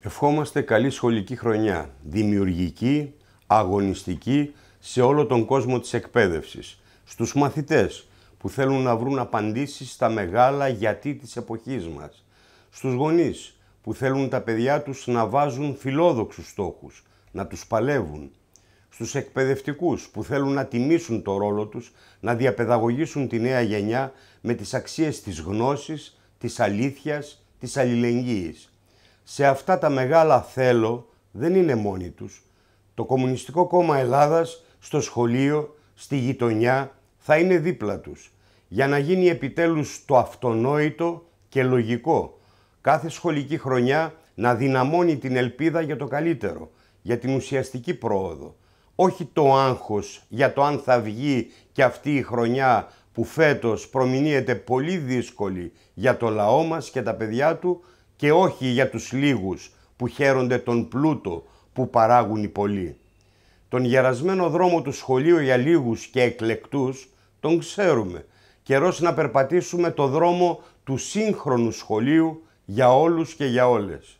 Ευχόμαστε καλή σχολική χρονιά, δημιουργική, αγωνιστική σε όλο τον κόσμο της εκπαίδευσης. Στους μαθητές που θέλουν να βρουν απαντήσεις στα μεγάλα γιατί της εποχής μας. Στους γονείς που θέλουν τα παιδιά τους να βάζουν φιλόδοξους στόχους, να τους παλεύουν. Στους εκπαιδευτικούς που θέλουν να τιμήσουν το ρόλο τους, να διαπαιδαγωγήσουν τη νέα γενιά με τις αξίες της γνώσης, της αλήθειας, της αλληλεγγύης σε αυτά τα μεγάλα θέλω δεν είναι μόνοι τους. Το Κομμουνιστικό Κόμμα Ελλάδας στο σχολείο, στη γειτονιά θα είναι δίπλα τους για να γίνει επιτέλους το αυτονόητο και λογικό. Κάθε σχολική χρονιά να δυναμώνει την ελπίδα για το καλύτερο, για την ουσιαστική πρόοδο. Όχι το άγχος για το αν θα βγει και αυτή η χρονιά που φέτος προμηνύεται πολύ δύσκολη για το λαό μας και τα παιδιά του, και όχι για τους λίγους που χαίρονται τον πλούτο που παράγουν οι πολλοί. Τον γερασμένο δρόμο του σχολείου για λίγους και εκλεκτούς τον ξέρουμε. Καιρός να περπατήσουμε το δρόμο του σύγχρονου σχολείου για όλους και για όλες.